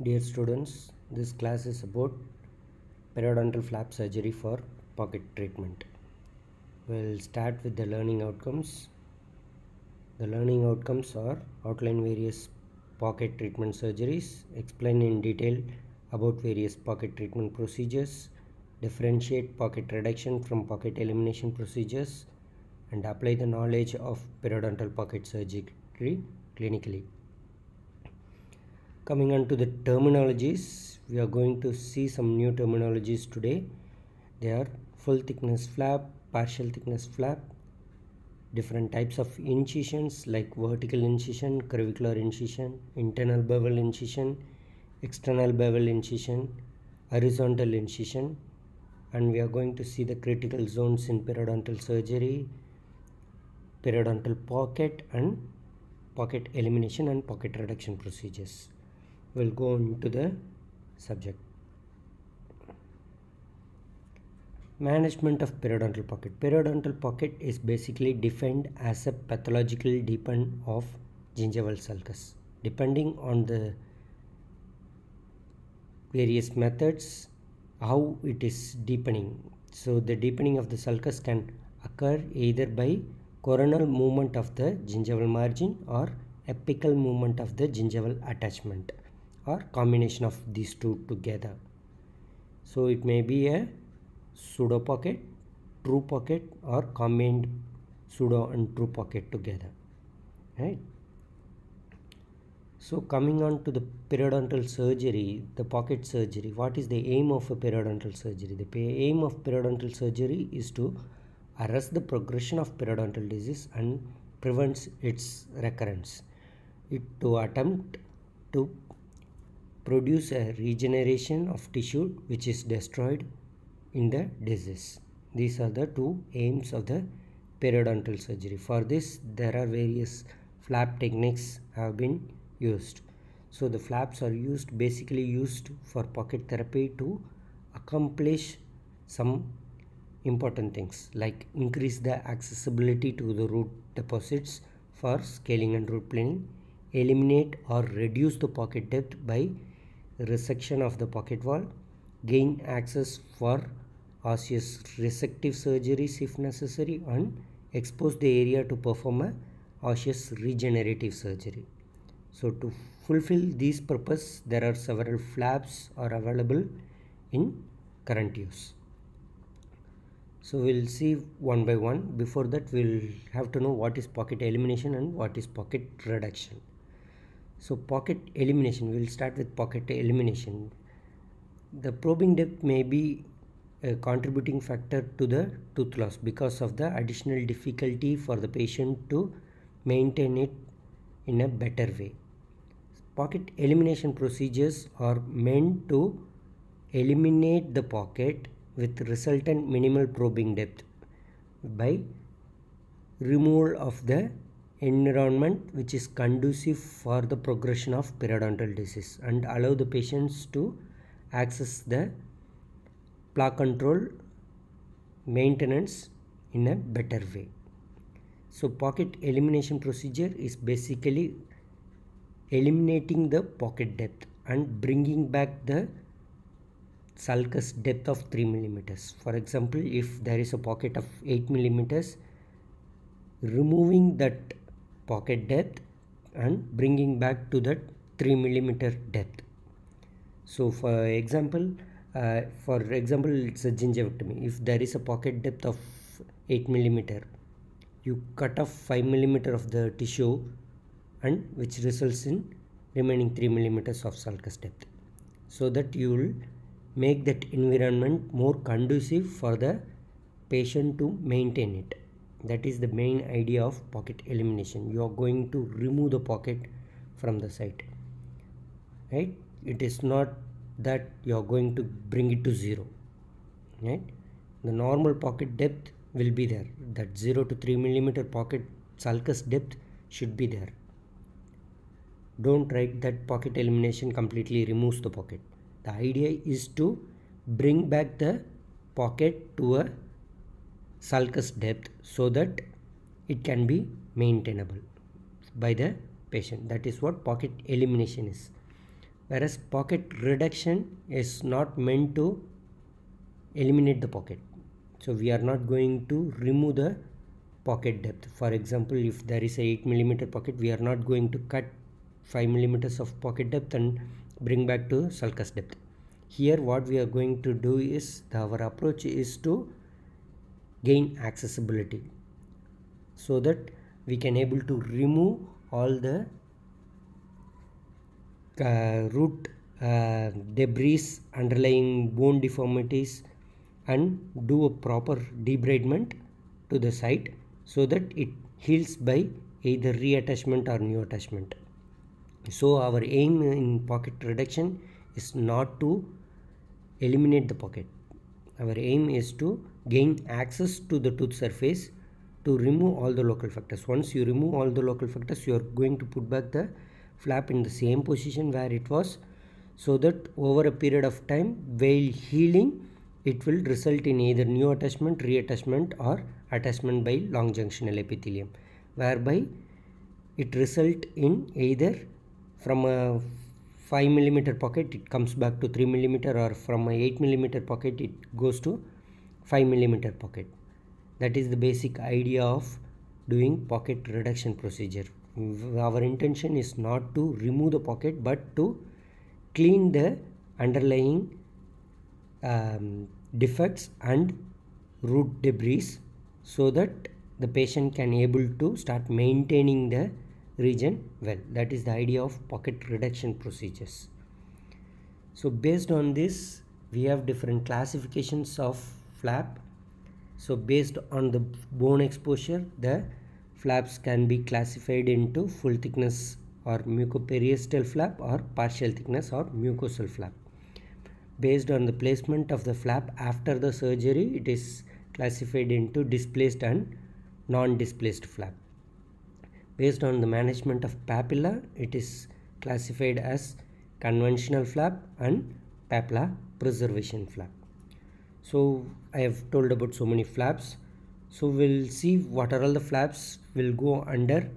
Dear students, this class is about periodontal flap surgery for pocket treatment. We'll start with the learning outcomes. The learning outcomes are outline various pocket treatment surgeries, explain in detail about various pocket treatment procedures, differentiate pocket reduction from pocket elimination procedures, and apply the knowledge of periodontal pocket surgery clinically coming on to the terminologies we are going to see some new terminologies today they are full thickness flap partial thickness flap different types of incisions like vertical incision curvicular incision internal bevel incision external bevel incision horizontal incision and we are going to see the critical zones in periodontal surgery periodontal pocket and pocket elimination and pocket reduction procedures will go into the subject. Management of periodontal pocket. Periodontal pocket is basically defined as a pathological depend of gingival sulcus. Depending on the various methods, how it is deepening. So the deepening of the sulcus can occur either by coronal movement of the gingival margin or apical movement of the gingival attachment or combination of these two together so it may be a pseudo pocket true pocket or combined pseudo and true pocket together right so coming on to the periodontal surgery, the pocket surgery, what is the aim of a periodontal surgery? The aim of periodontal surgery is to arrest the progression of periodontal disease and prevents its recurrence. It to attempt to produce a regeneration of tissue which is destroyed in the disease. These are the two aims of the periodontal surgery. For this there are various flap techniques have been used. So the flaps are used basically used for pocket therapy to accomplish some important things like increase the accessibility to the root deposits for scaling and root planing, eliminate or reduce the pocket depth by resection of the pocket wall, gain access for osseous resective surgeries if necessary and expose the area to perform a osseous regenerative surgery. So to fulfill these purpose there are several flaps are available in current use. So we'll see one by one before that we'll have to know what is pocket elimination and what is pocket reduction. So pocket elimination, we will start with pocket elimination. The probing depth may be a contributing factor to the tooth loss because of the additional difficulty for the patient to maintain it in a better way. Pocket elimination procedures are meant to eliminate the pocket with resultant minimal probing depth by removal of the environment which is conducive for the progression of periodontal disease and allow the patients to access the plaque control maintenance in a better way. So pocket elimination procedure is basically eliminating the pocket depth and bringing back the sulcus depth of 3 millimeters. For example, if there is a pocket of 8 millimeters, removing that pocket depth and bringing back to that 3 millimeter depth so for example uh, for example it's a gingivectomy if there is a pocket depth of 8 millimeter you cut off 5 millimeter of the tissue and which results in remaining 3 millimeters of sulcus depth so that you will make that environment more conducive for the patient to maintain it that is the main idea of pocket elimination you are going to remove the pocket from the site right it is not that you are going to bring it to zero right the normal pocket depth will be there that 0 to 3 millimeter pocket sulcus depth should be there don't write that pocket elimination completely removes the pocket the idea is to bring back the pocket to a sulcus depth so that it can be maintainable by the patient that is what pocket elimination is whereas pocket reduction is not meant to eliminate the pocket so we are not going to remove the pocket depth for example if there is a 8 millimeter pocket we are not going to cut 5 millimeters of pocket depth and bring back to sulcus depth here what we are going to do is our approach is to gain accessibility so that we can able to remove all the uh, root uh, debris underlying bone deformities and do a proper debridement to the site so that it heals by either reattachment or new attachment so our aim in pocket reduction is not to eliminate the pocket our aim is to gain access to the tooth surface to remove all the local factors. Once you remove all the local factors, you are going to put back the flap in the same position where it was so that over a period of time while healing it will result in either new attachment, reattachment or attachment by long junctional epithelium whereby it result in either from a 5 millimeter pocket it comes back to 3 millimeter or from a 8 millimeter pocket it goes to 5 millimeter pocket that is the basic idea of doing pocket reduction procedure our intention is not to remove the pocket but to clean the underlying um, defects and root debris so that the patient can able to start maintaining the region well that is the idea of pocket reduction procedures so based on this we have different classifications of flap so based on the bone exposure the flaps can be classified into full thickness or mucoperiostal flap or partial thickness or mucosal flap based on the placement of the flap after the surgery it is classified into displaced and non-displaced flap based on the management of papilla it is classified as conventional flap and papilla preservation flap so I have told about so many flaps so we'll see what are all the flaps will go under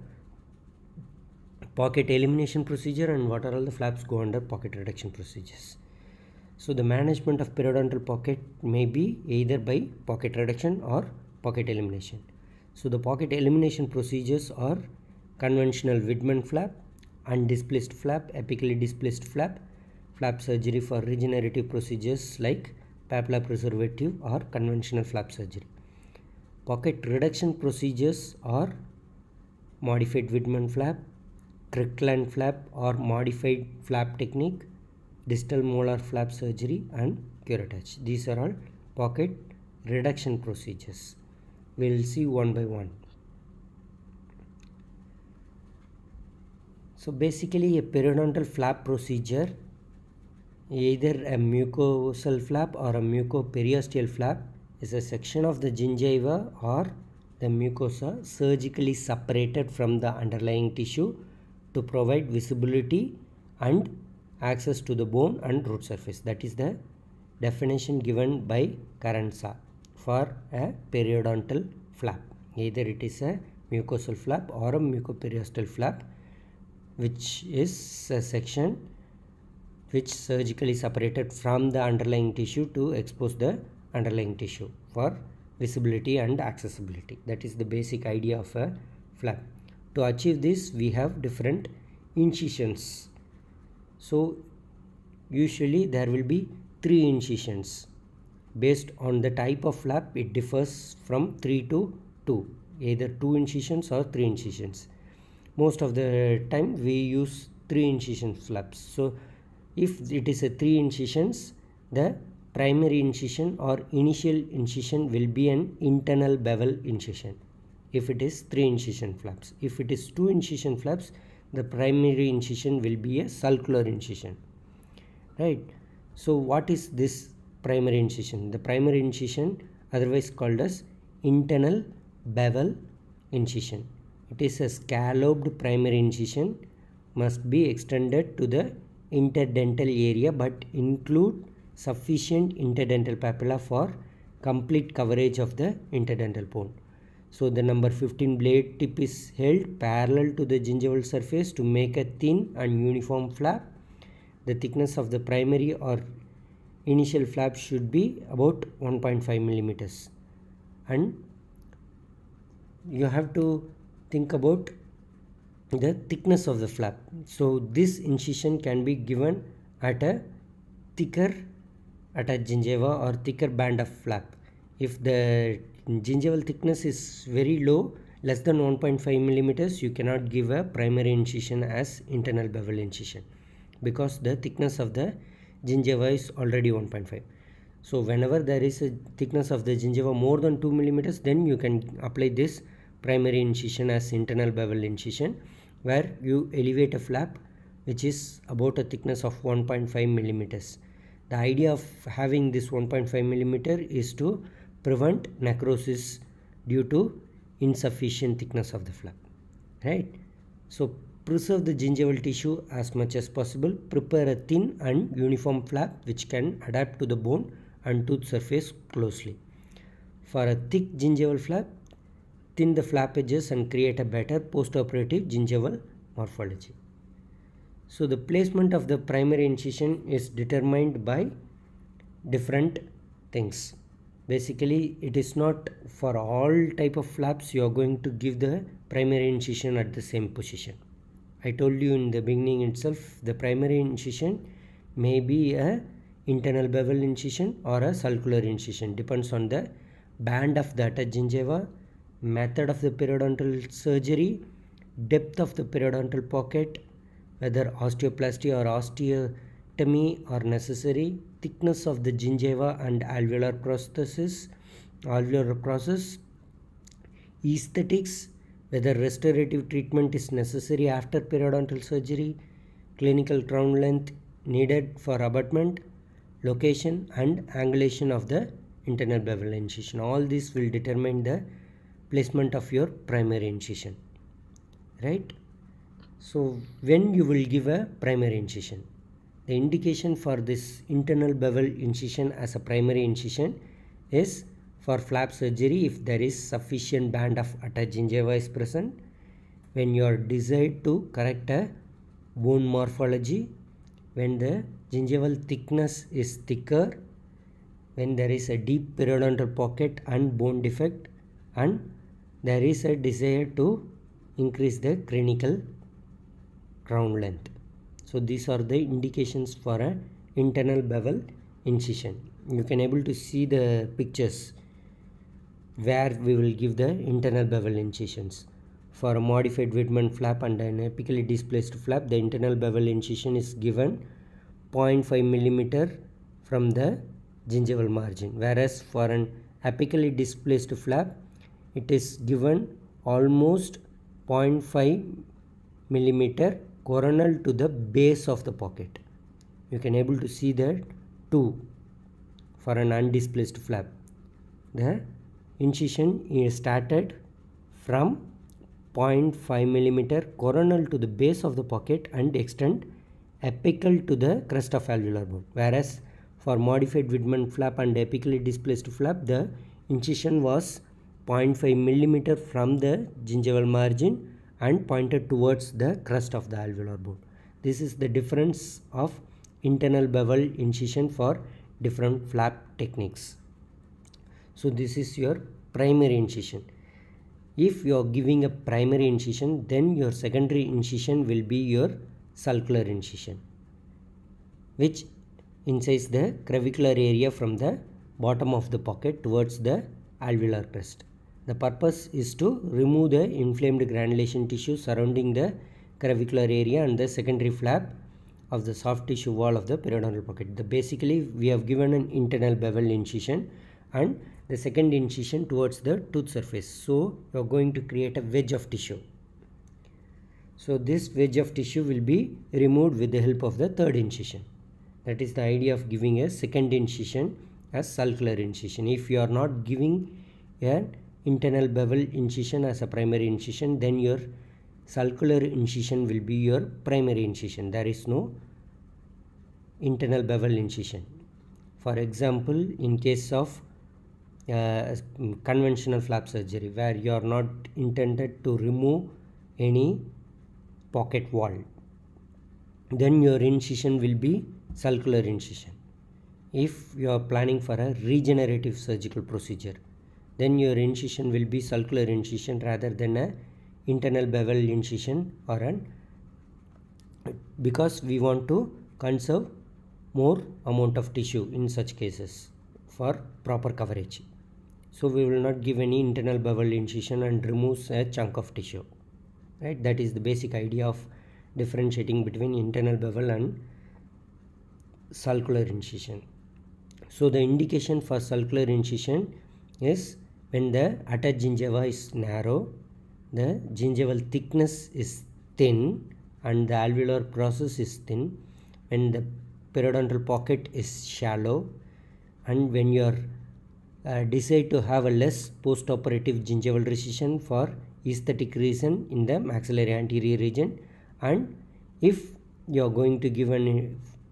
pocket elimination procedure and what are all the flaps go under pocket reduction procedures so the management of periodontal pocket may be either by pocket reduction or pocket elimination so the pocket elimination procedures are conventional Widman flap undisplaced flap epically displaced flap flap surgery for regenerative procedures like papilla preservative or conventional flap surgery. Pocket reduction procedures are modified Whitman flap, Crickland flap or modified flap technique, distal molar flap surgery and curettage. These are all pocket reduction procedures. We will see one by one. So basically a periodontal flap procedure either a mucosal flap or a mucoperiosteal flap is a section of the gingiva or the mucosa surgically separated from the underlying tissue to provide visibility and access to the bone and root surface that is the definition given by Carranza for a periodontal flap either it is a mucosal flap or a mucoperiosteal flap which is a section which surgically separated from the underlying tissue to expose the underlying tissue for visibility and accessibility. That is the basic idea of a flap. To achieve this, we have different incisions. So, usually there will be three incisions. Based on the type of flap, it differs from 3 to 2, either 2 incisions or 3 incisions. Most of the time, we use 3 incision flaps. So, if it is a three incisions the primary incision or initial incision will be an internal bevel incision if it is three incision flaps if it is two incision flaps the primary incision will be a circular incision right so what is this primary incision the primary incision otherwise called as internal bevel incision it is a scalloped primary incision must be extended to the interdental area but include sufficient interdental papilla for complete coverage of the interdental bone. So the number 15 blade tip is held parallel to the gingival surface to make a thin and uniform flap. The thickness of the primary or initial flap should be about 1.5 millimeters and you have to think about the thickness of the flap so this incision can be given at a thicker at a gingiva or thicker band of flap if the gingival thickness is very low less than 1.5 millimeters you cannot give a primary incision as internal bevel incision because the thickness of the gingiva is already 1.5 so whenever there is a thickness of the gingiva more than 2 millimeters then you can apply this primary incision as internal bevel incision where you elevate a flap which is about a thickness of 1.5 millimeters. The idea of having this 1.5 millimeter is to prevent necrosis due to insufficient thickness of the flap, right? So preserve the gingival tissue as much as possible. Prepare a thin and uniform flap which can adapt to the bone and tooth surface closely. For a thick gingival flap, thin the flap edges and create a better postoperative gingival morphology. So the placement of the primary incision is determined by different things. Basically it is not for all type of flaps you are going to give the primary incision at the same position. I told you in the beginning itself the primary incision may be a internal bevel incision or a sulcular incision depends on the band of the gingiva method of the periodontal surgery, depth of the periodontal pocket, whether osteoplasty or osteotomy are necessary, thickness of the gingiva and alveolar prosthesis, alveolar process, aesthetics, whether restorative treatment is necessary after periodontal surgery, clinical crown length needed for abutment, location and angulation of the internal bevel incision. All this will determine the placement of your primary incision right so when you will give a primary incision the indication for this internal bevel incision as a primary incision is for flap surgery if there is sufficient band of attached gingiva is present when you are desired to correct a bone morphology when the gingival thickness is thicker when there is a deep periodontal pocket and bone defect and there is a desire to increase the cranial crown length. So these are the indications for an internal bevel incision. You can able to see the pictures where we will give the internal bevel incisions. For a modified Whitman flap and an apically displaced flap, the internal bevel incision is given 0.5 millimeter from the gingival margin. Whereas for an apically displaced flap, it is given almost 0.5 millimeter coronal to the base of the pocket. You can able to see that 2 for an undisplaced flap. The incision is started from 0.5 millimeter coronal to the base of the pocket and extend apical to the crest of alveolar bone. Whereas for modified Widman flap and apically displaced flap, the incision was 0.5 millimeter from the gingival margin and pointed towards the crest of the alveolar bone. This is the difference of internal bevel incision for different flap techniques. So this is your primary incision. If you are giving a primary incision then your secondary incision will be your sulcular incision which incises the crevicular area from the bottom of the pocket towards the alveolar crest. The purpose is to remove the inflamed granulation tissue surrounding the crevicular area and the secondary flap of the soft tissue wall of the periodontal pocket. The basically we have given an internal bevel incision and the second incision towards the tooth surface. So you are going to create a wedge of tissue. So this wedge of tissue will be removed with the help of the third incision. That is the idea of giving a second incision as sulcular incision. If you are not giving an internal bevel incision as a primary incision then your circular incision will be your primary incision there is no internal bevel incision for example in case of uh, conventional flap surgery where you are not intended to remove any pocket wall then your incision will be circular incision if you are planning for a regenerative surgical procedure then your incision will be circular incision rather than a internal bevel incision or an because we want to conserve more amount of tissue in such cases for proper coverage so we will not give any internal bevel incision and remove a chunk of tissue right that is the basic idea of differentiating between internal bevel and circular incision so the indication for circular incision is when the outer gingiva is narrow, the gingival thickness is thin and the alveolar process is thin. When the periodontal pocket is shallow and when you are uh, decide to have a less postoperative gingival recession for aesthetic reason in the maxillary anterior region and if you are going to give an uh,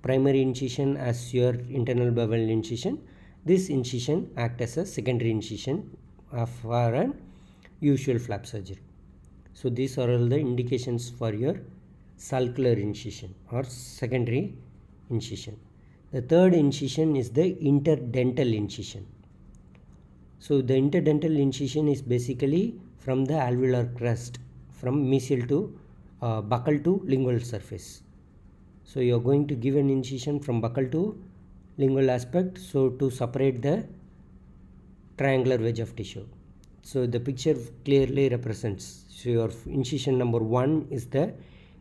primary incision as your internal bevel incision this incision act as a secondary incision for an usual flap surgery. So these are all the indications for your sulcular incision or secondary incision. The third incision is the interdental incision. So the interdental incision is basically from the alveolar crest from mesial to uh, buccal to lingual surface. So you are going to give an incision from buccal to lingual aspect so to separate the triangular wedge of tissue. So the picture clearly represents. So your incision number one is the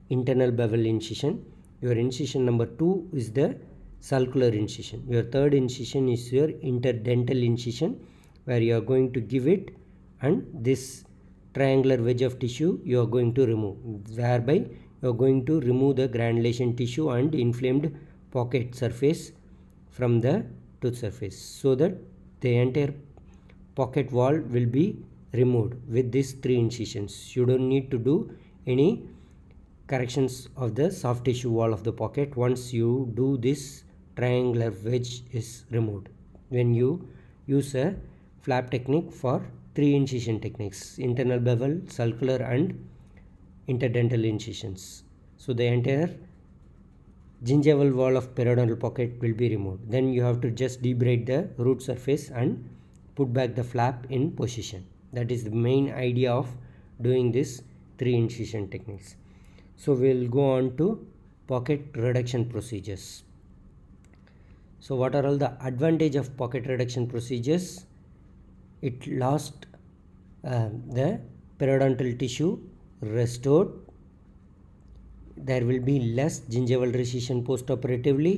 internal bevel incision. Your incision number two is the sulcular incision. Your third incision is your interdental incision where you are going to give it and this triangular wedge of tissue you are going to remove whereby you are going to remove the granulation tissue and inflamed pocket surface from the tooth surface so that the entire pocket wall will be removed with these three incisions. You don't need to do any corrections of the soft tissue wall of the pocket once you do this triangular wedge is removed when you use a flap technique for three incision techniques internal bevel circular and interdental incisions so the entire gingival wall of periodontal pocket will be removed then you have to just debride the root surface and put back the flap in position that is the main idea of doing this three incision techniques so we'll go on to pocket reduction procedures so what are all the advantage of pocket reduction procedures it lost uh, the periodontal tissue restored there will be less gingival recession postoperatively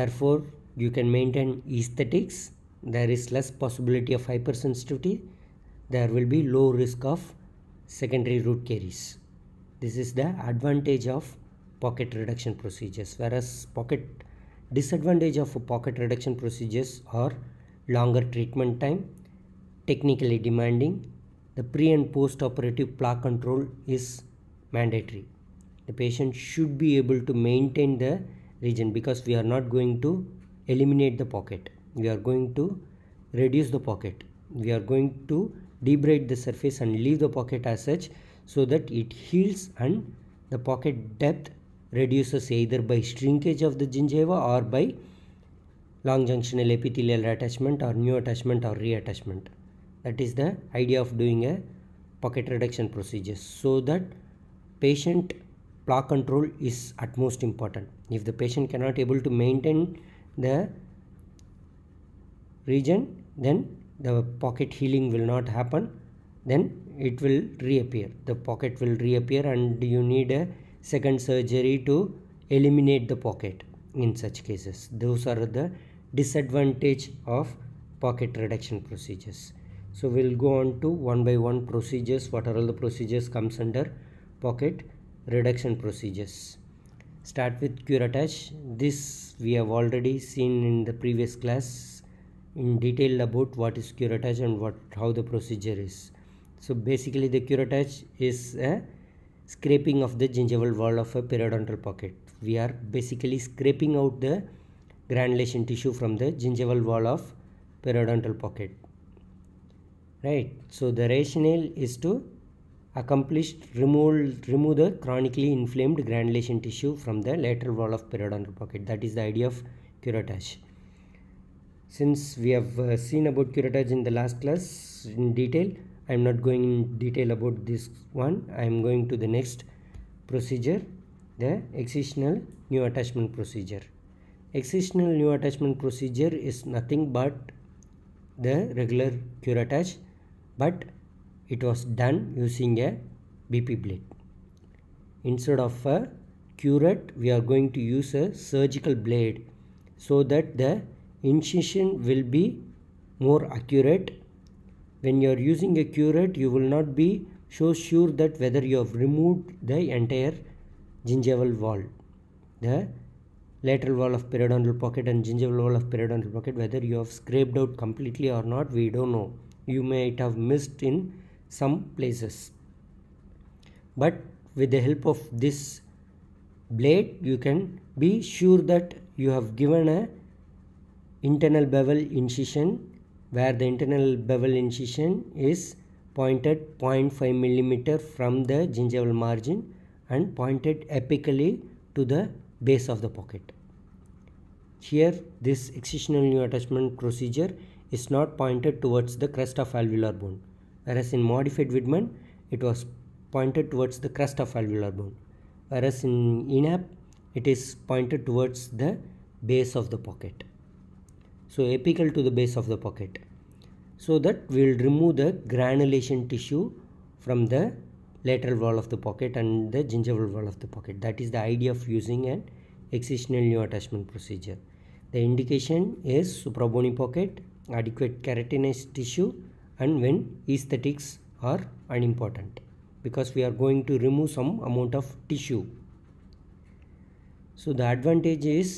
therefore you can maintain aesthetics there is less possibility of hypersensitivity there will be low risk of secondary root caries this is the advantage of pocket reduction procedures whereas pocket disadvantage of pocket reduction procedures are longer treatment time technically demanding the pre and post operative plaque control is mandatory the patient should be able to maintain the region because we are not going to eliminate the pocket we are going to reduce the pocket we are going to debride the surface and leave the pocket as such so that it heals and the pocket depth reduces either by shrinkage of the gingiva or by long junctional epithelial attachment or new attachment or reattachment that is the idea of doing a pocket reduction procedure so that patient plaque control is at most important if the patient cannot able to maintain the region then the pocket healing will not happen then it will reappear the pocket will reappear and you need a second surgery to eliminate the pocket in such cases those are the disadvantage of pocket reduction procedures so we'll go on to one by one procedures what are all the procedures comes under pocket reduction procedures start with curettage this we have already seen in the previous class in detail about what is curettage and what how the procedure is. So basically the curettage is a scraping of the gingival wall of a periodontal pocket. We are basically scraping out the granulation tissue from the gingival wall of periodontal pocket. Right. So the rationale is to accomplish remove remove the chronically inflamed granulation tissue from the lateral wall of periodontal pocket. That is the idea of curettage since we have uh, seen about curettage in the last class in detail i'm not going in detail about this one i'm going to the next procedure the excisional new attachment procedure excisional new attachment procedure is nothing but the regular curettage but it was done using a bp blade instead of a curette we are going to use a surgical blade so that the incision will be more accurate when you are using a curette you will not be so sure that whether you have removed the entire gingival wall the lateral wall of periodontal pocket and gingival wall of periodontal pocket whether you have scraped out completely or not we don't know you might have missed in some places but with the help of this blade you can be sure that you have given a internal bevel incision where the internal bevel incision is pointed 0.5 millimeter from the gingival margin and pointed apically to the base of the pocket. Here this excisional new attachment procedure is not pointed towards the crest of alveolar bone whereas in modified Widman it was pointed towards the crest of alveolar bone whereas in ENAP it is pointed towards the base of the pocket so apical to the base of the pocket so that we will remove the granulation tissue from the lateral wall of the pocket and the gingival wall of the pocket that is the idea of using an excisional new attachment procedure the indication is suprabony pocket adequate keratinized tissue and when aesthetics are unimportant because we are going to remove some amount of tissue so the advantage is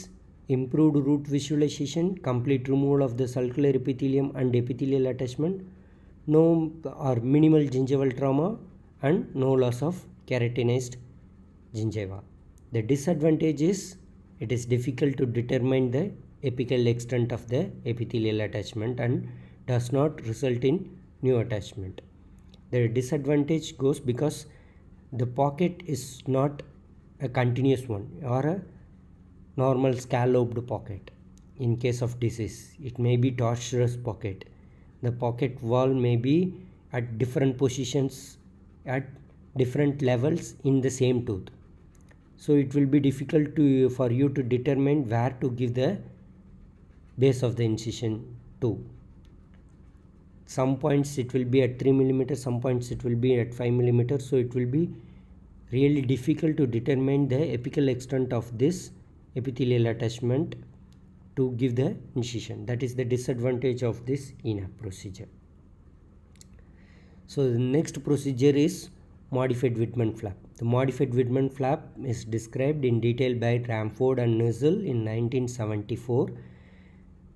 improved root visualization, complete removal of the sulcular epithelium and epithelial attachment, no or minimal gingival trauma and no loss of keratinized gingiva. The disadvantage is it is difficult to determine the apical extent of the epithelial attachment and does not result in new attachment. The disadvantage goes because the pocket is not a continuous one or a normal scalloped pocket. In case of disease, it may be tortuous pocket. The pocket wall may be at different positions at different levels in the same tooth. So it will be difficult to, for you to determine where to give the base of the incision to. Some points it will be at 3 millimeters. some points it will be at 5 millimeters. So it will be really difficult to determine the apical extent of this epithelial attachment to give the incision. That is the disadvantage of this ENAP procedure. So the next procedure is modified Whitman flap. The modified Whitman flap is described in detail by Ramford and Nussel in 1974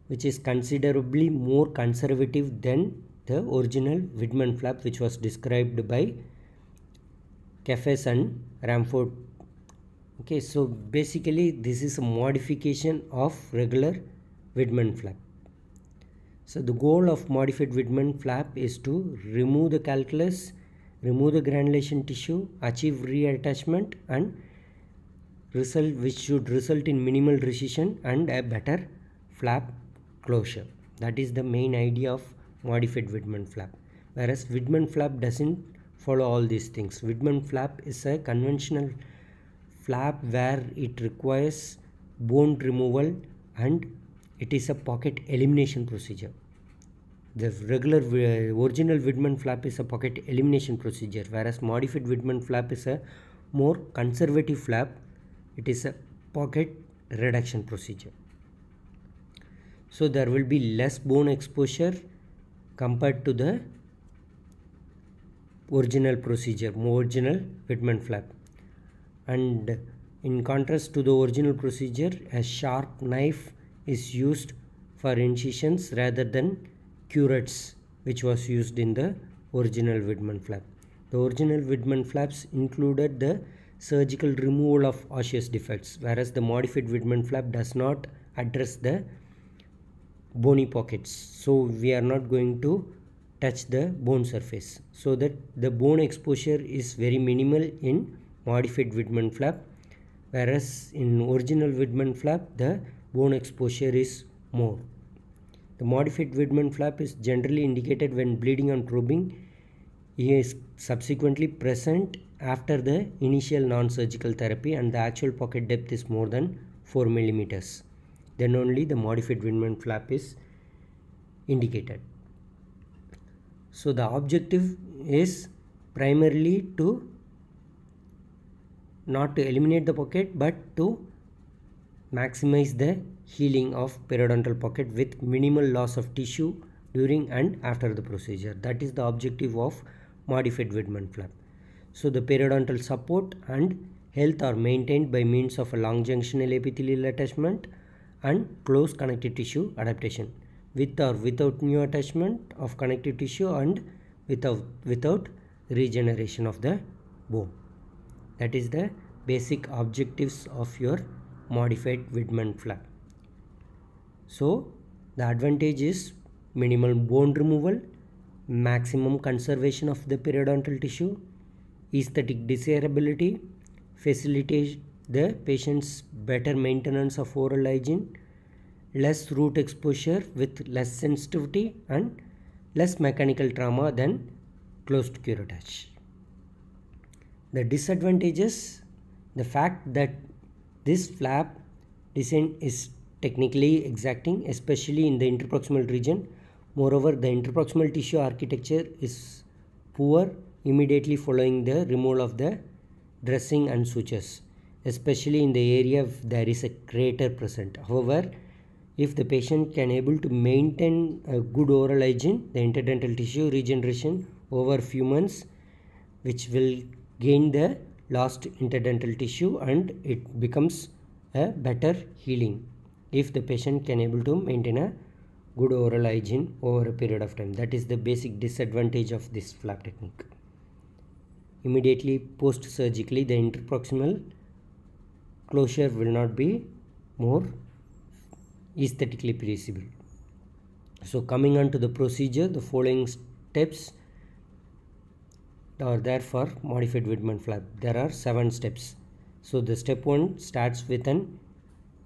which is considerably more conservative than the original Whitman flap which was described by Cafes and Ramford okay so basically this is a modification of regular Widman flap so the goal of modified Widman flap is to remove the calculus remove the granulation tissue achieve reattachment and result which should result in minimal recession and a better flap closure that is the main idea of modified Widman flap whereas Widman flap doesn't follow all these things Widman flap is a conventional flap where it requires bone removal and it is a pocket elimination procedure. The regular uh, original Widman flap is a pocket elimination procedure whereas modified Widman flap is a more conservative flap. It is a pocket reduction procedure. So there will be less bone exposure compared to the original procedure, original Whitman flap and in contrast to the original procedure a sharp knife is used for incisions rather than curettes which was used in the original Widman flap. The original Widman flaps included the surgical removal of osseous defects whereas the modified Widman flap does not address the bony pockets. So we are not going to touch the bone surface so that the bone exposure is very minimal in modified Widman flap whereas in original Widman flap the bone exposure is more. The modified Widman flap is generally indicated when bleeding and probing is subsequently present after the initial non-surgical therapy and the actual pocket depth is more than 4 millimeters. Then only the modified Widman flap is indicated. So the objective is primarily to not to eliminate the pocket but to maximize the healing of periodontal pocket with minimal loss of tissue during and after the procedure. That is the objective of modified Widman flap. So the periodontal support and health are maintained by means of a long junctional epithelial attachment and close connective tissue adaptation with or without new attachment of connective tissue and without, without regeneration of the bone that is the basic objectives of your modified Widman flap. so the advantage is minimal bone removal maximum conservation of the periodontal tissue aesthetic desirability facilitate the patient's better maintenance of oral hygiene less root exposure with less sensitivity and less mechanical trauma than closed curettage. The disadvantages, the fact that this flap descent is technically exacting, especially in the interproximal region. Moreover, the interproximal tissue architecture is poor immediately following the removal of the dressing and sutures, especially in the area if there is a crater present. However, if the patient can able to maintain a good oral hygiene, the interdental tissue regeneration over few months, which will gain the lost interdental tissue and it becomes a better healing if the patient can able to maintain a good oral hygiene over a period of time. That is the basic disadvantage of this flap technique. Immediately post-surgically the interproximal closure will not be more aesthetically perceivable. So coming on to the procedure, the following steps or there for modified Widman flap. There are seven steps. So the step one starts with an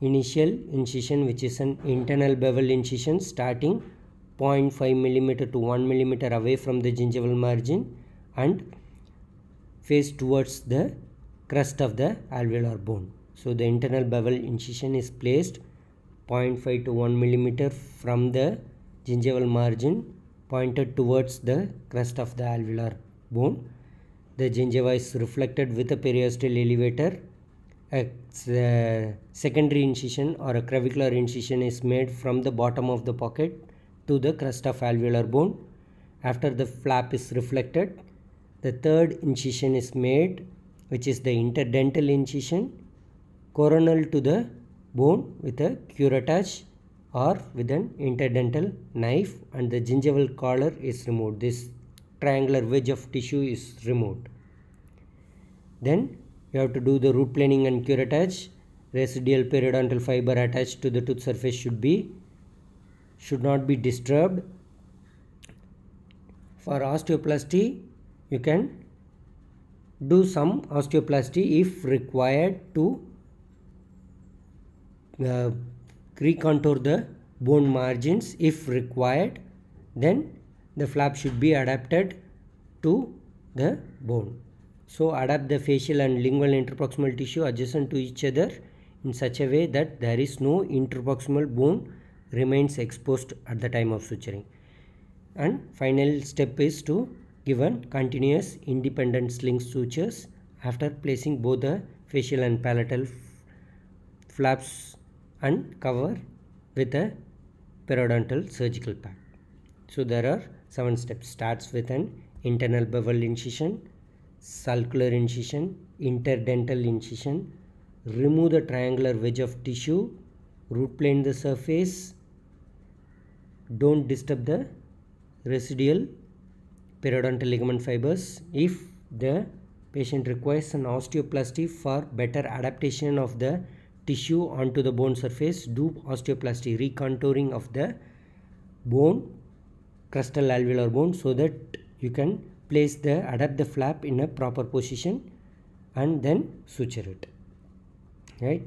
initial incision which is an internal bevel incision starting 0.5 millimeter to 1 millimeter away from the gingival margin and face towards the crest of the alveolar bone. So the internal bevel incision is placed 0.5 to 1 millimeter from the gingival margin pointed towards the crest of the alveolar bone. The gingiva is reflected with a periosteal elevator. A uh, secondary incision or a crevicular incision is made from the bottom of the pocket to the crest of alveolar bone. After the flap is reflected, the third incision is made, which is the interdental incision, coronal to the bone with a curettage or with an interdental knife and the gingival collar is removed. This triangular wedge of tissue is removed then you have to do the root planing and curettage residual periodontal fiber attached to the tooth surface should be should not be disturbed for osteoplasty you can do some osteoplasty if required to uh, recontour the bone margins if required then the flap should be adapted to the bone. So adapt the facial and lingual interproximal tissue adjacent to each other in such a way that there is no interproximal bone remains exposed at the time of suturing. And final step is to given continuous independent sling sutures after placing both the facial and palatal flaps and cover with a periodontal surgical pad. So there are seven steps starts with an internal bevel incision circular incision interdental incision remove the triangular wedge of tissue root plane the surface don't disturb the residual periodontal ligament fibers if the patient requires an osteoplasty for better adaptation of the tissue onto the bone surface do osteoplasty recontouring of the bone crustal alveolar bone so that you can place the adapt the flap in a proper position and then suture it right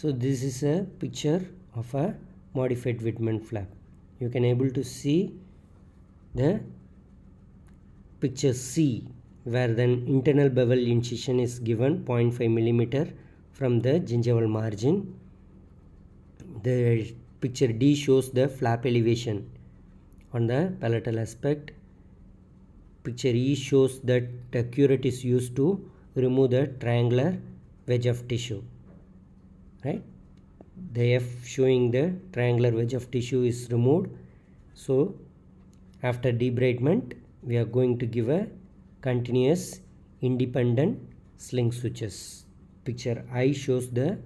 so this is a picture of a modified Whitman flap you can able to see the picture C where the internal bevel incision is given 0.5 millimeter from the gingival margin the picture D shows the flap elevation on the palatal aspect picture E shows that the curette is used to remove the triangular wedge of tissue right the F showing the triangular wedge of tissue is removed so after debridement we are going to give a continuous independent sling switches picture I shows the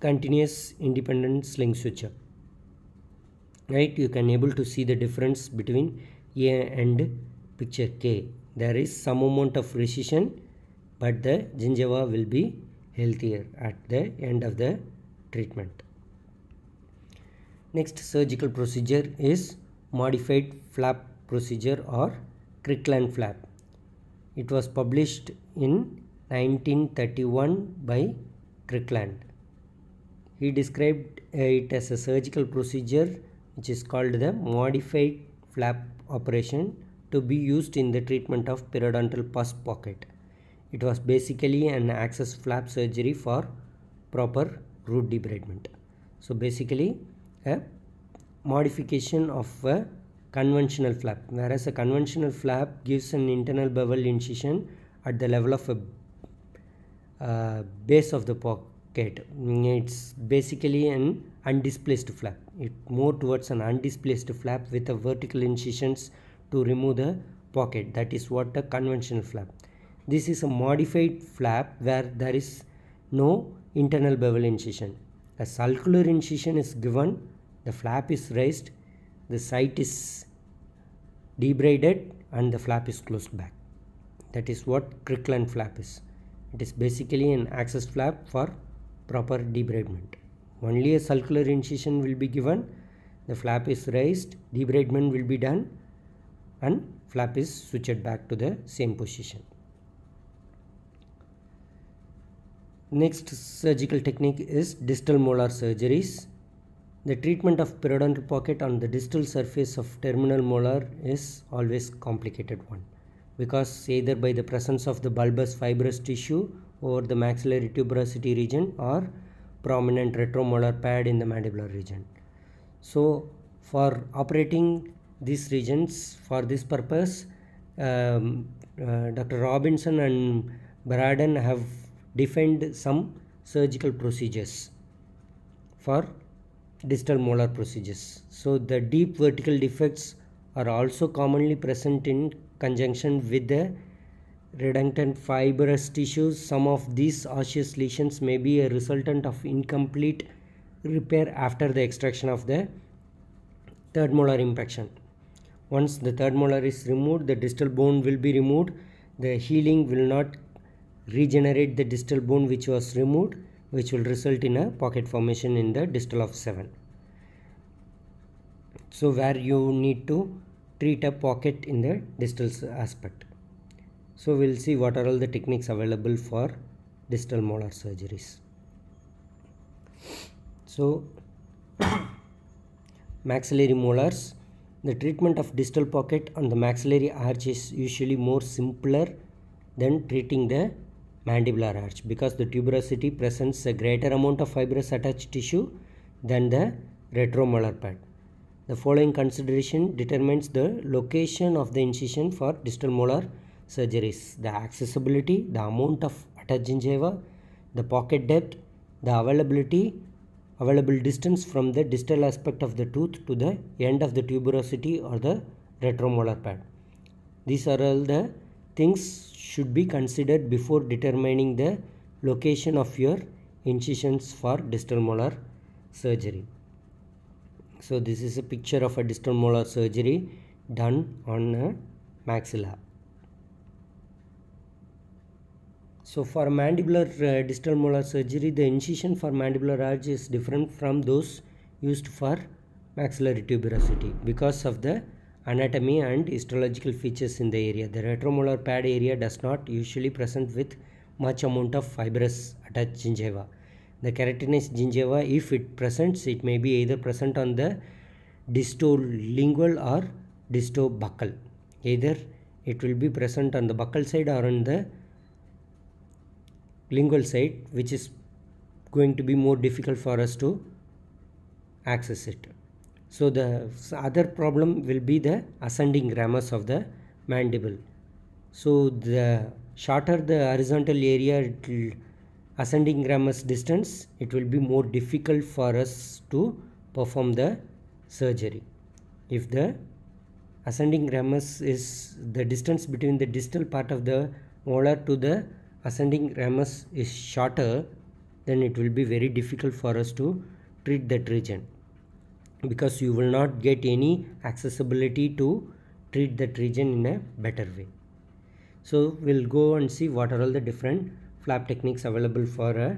continuous independent sling switcher right you can able to see the difference between a and picture k there is some amount of recession but the gingiva will be healthier at the end of the treatment next surgical procedure is modified flap procedure or crickland flap it was published in 1931 by crickland he described it as a surgical procedure which is called the modified flap operation to be used in the treatment of periodontal pus pocket. It was basically an access flap surgery for proper root debridement. So basically a modification of a conventional flap whereas a conventional flap gives an internal bevel incision at the level of a uh, base of the pocket. It's basically an undisplaced flap it more towards an undisplaced flap with a vertical incisions to remove the pocket that is what a conventional flap this is a modified flap where there is no internal bevel incision a circular incision is given the flap is raised the site is debrided and the flap is closed back that is what Crickland flap is it is basically an access flap for proper debridement only a circular incision will be given the flap is raised debridement will be done and flap is switched back to the same position next surgical technique is distal molar surgeries the treatment of periodontal pocket on the distal surface of terminal molar is always complicated one because either by the presence of the bulbous fibrous tissue or the maxillary tuberosity region or prominent retromolar pad in the mandibular region. So for operating these regions for this purpose, um, uh, Dr. Robinson and Braden have defined some surgical procedures for distal molar procedures. So the deep vertical defects are also commonly present in conjunction with the redundant fibrous tissues. Some of these osseous lesions may be a resultant of incomplete repair after the extraction of the third molar impaction. Once the third molar is removed, the distal bone will be removed. The healing will not regenerate the distal bone which was removed, which will result in a pocket formation in the distal of 7. So where you need to treat a pocket in the distal aspect. So we'll see what are all the techniques available for distal molar surgeries. So maxillary molars, the treatment of distal pocket on the maxillary arch is usually more simpler than treating the mandibular arch because the tuberosity presents a greater amount of fibrous attached tissue than the retromolar pad. The following consideration determines the location of the incision for distal molar surgeries, the accessibility, the amount of attached gingiva, the pocket depth, the availability, available distance from the distal aspect of the tooth to the end of the tuberosity or the retromolar pad. These are all the things should be considered before determining the location of your incisions for distal molar surgery. So this is a picture of a distal molar surgery done on a maxilla. So for mandibular uh, distal molar surgery, the incision for mandibular arch is different from those used for maxillary tuberosity because of the anatomy and histological features in the area. The retromolar pad area does not usually present with much amount of fibrous attached gingiva. The keratinous gingiva, if it presents, it may be either present on the distolingual or distobuccal. Either it will be present on the buccal side or on the lingual site which is going to be more difficult for us to access it. So the other problem will be the ascending ramus of the mandible. So the shorter the horizontal area ascending ramus distance it will be more difficult for us to perform the surgery. If the ascending ramus is the distance between the distal part of the molar to the ascending ramus is shorter then it will be very difficult for us to treat that region because you will not get any accessibility to treat that region in a better way. So we'll go and see what are all the different flap techniques available for a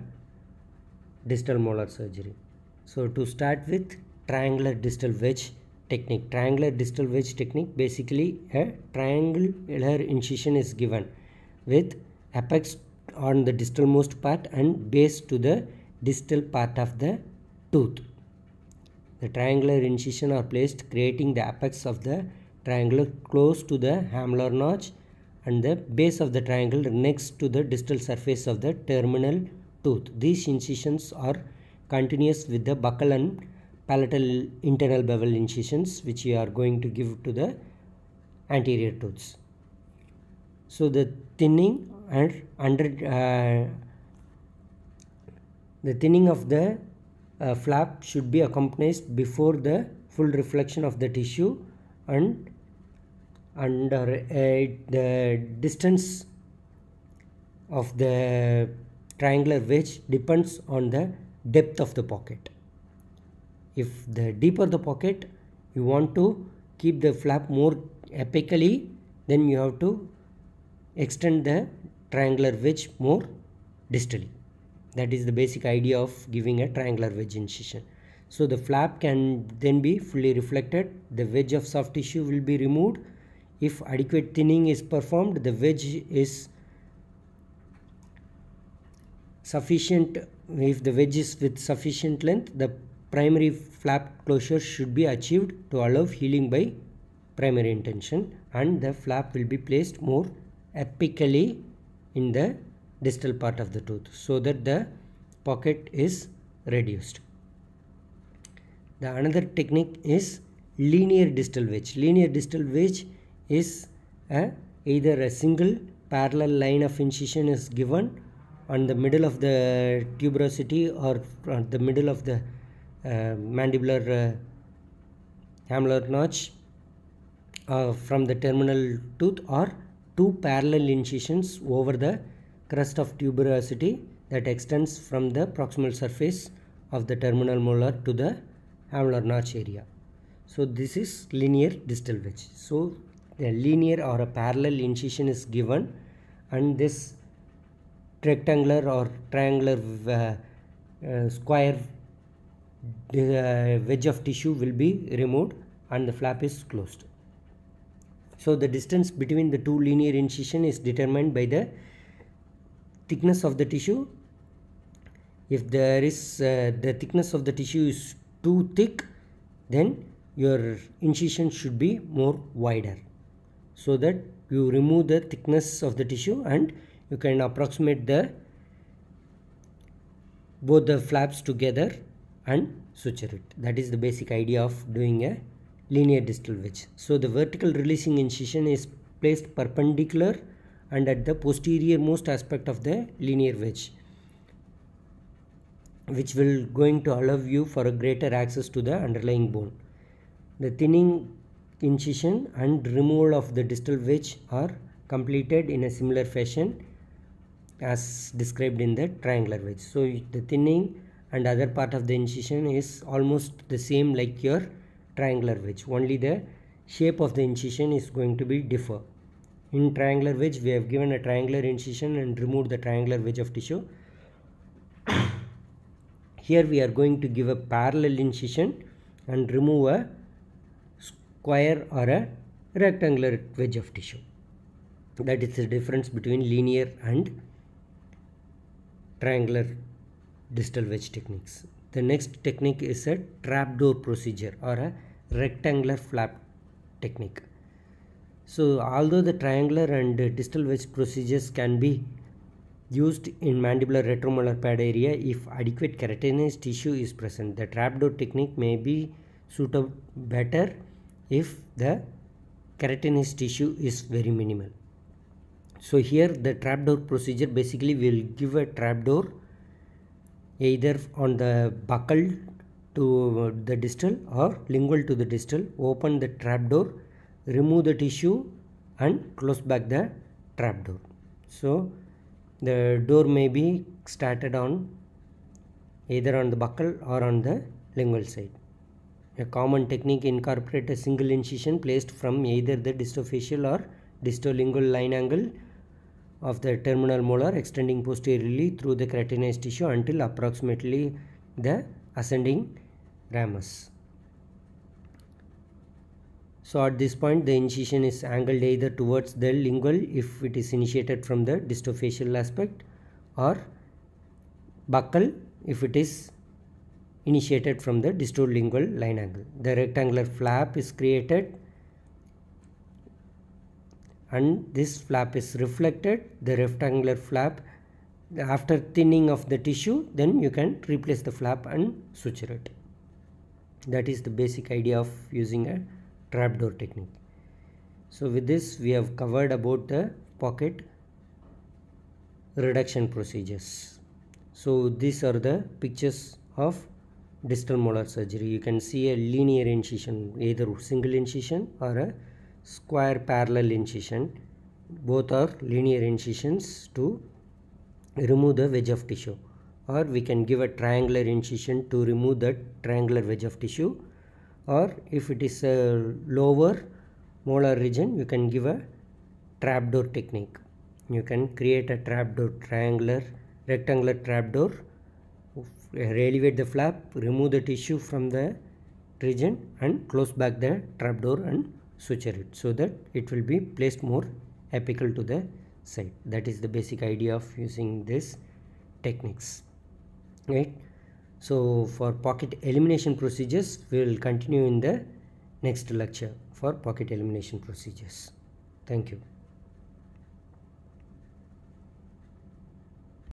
distal molar surgery. So to start with triangular distal wedge technique. Triangular distal wedge technique basically a triangular incision is given with apex on the distalmost part and base to the distal part of the tooth. The triangular incision are placed creating the apex of the triangular close to the hamlar notch and the base of the triangle next to the distal surface of the terminal tooth. These incisions are continuous with the buccal and palatal internal bevel incisions which we are going to give to the anterior tooths. So the thinning and under uh, the thinning of the uh, flap should be accompanied before the full reflection of the tissue and under uh, the distance of the triangular wedge depends on the depth of the pocket. If the deeper the pocket, you want to keep the flap more apically, then you have to extend the triangular wedge more distally that is the basic idea of giving a triangular wedge incision so the flap can then be fully reflected the wedge of soft tissue will be removed if adequate thinning is performed the wedge is sufficient if the wedge is with sufficient length the primary flap closure should be achieved to allow healing by primary intention and the flap will be placed more apically in the distal part of the tooth so that the pocket is reduced. The another technique is linear distal wedge. Linear distal wedge is a, either a single parallel line of incision is given on the middle of the tuberosity or on the middle of the uh, mandibular uh, notch uh, from the terminal tooth or two parallel incisions over the crust of tuberosity that extends from the proximal surface of the terminal molar to the alveolar notch area. So this is linear distal wedge. So a linear or a parallel incision is given and this rectangular or triangular uh, uh, square uh, wedge of tissue will be removed and the flap is closed. So the distance between the two linear incision is determined by the thickness of the tissue. If there is uh, the thickness of the tissue is too thick, then your incision should be more wider so that you remove the thickness of the tissue and you can approximate the both the flaps together and suture it that is the basic idea of doing a linear distal wedge. So the vertical releasing incision is placed perpendicular and at the posterior most aspect of the linear wedge which will going to allow you for a greater access to the underlying bone. The thinning incision and removal of the distal wedge are completed in a similar fashion as described in the triangular wedge. So the thinning and other part of the incision is almost the same like your triangular wedge only the shape of the incision is going to be differ in triangular wedge we have given a triangular incision and removed the triangular wedge of tissue here we are going to give a parallel incision and remove a square or a rectangular wedge of tissue that is the difference between linear and triangular distal wedge techniques the next technique is a trapdoor procedure or a rectangular flap technique. So although the triangular and distal wedge procedures can be used in mandibular retromolar pad area if adequate keratinized tissue is present, the trapdoor technique may be suited better if the keratinized tissue is very minimal. So here the trapdoor procedure basically will give a trapdoor either on the buccal to the distal or lingual to the distal open the trapdoor remove the tissue and close back the trapdoor so the door may be started on either on the buccal or on the lingual side a common technique incorporate a single incision placed from either the distofacial or distolingual line angle of the terminal molar extending posteriorly through the keratinized tissue until approximately the ascending ramus. So at this point the incision is angled either towards the lingual if it is initiated from the distofacial aspect or buccal if it is initiated from the distolingual line angle. The rectangular flap is created and this flap is reflected the rectangular flap after thinning of the tissue then you can replace the flap and suture it that is the basic idea of using a trapdoor technique so with this we have covered about the pocket reduction procedures so these are the pictures of distal molar surgery you can see a linear incision either single incision or a square parallel incision both are linear incisions to remove the wedge of tissue or we can give a triangular incision to remove the triangular wedge of tissue or if it is a lower molar region you can give a trapdoor technique you can create a trapdoor triangular rectangular trapdoor elevate the flap remove the tissue from the region and close back the trapdoor and suture it so that it will be placed more apical to the side that is the basic idea of using this techniques right so for pocket elimination procedures we will continue in the next lecture for pocket elimination procedures thank you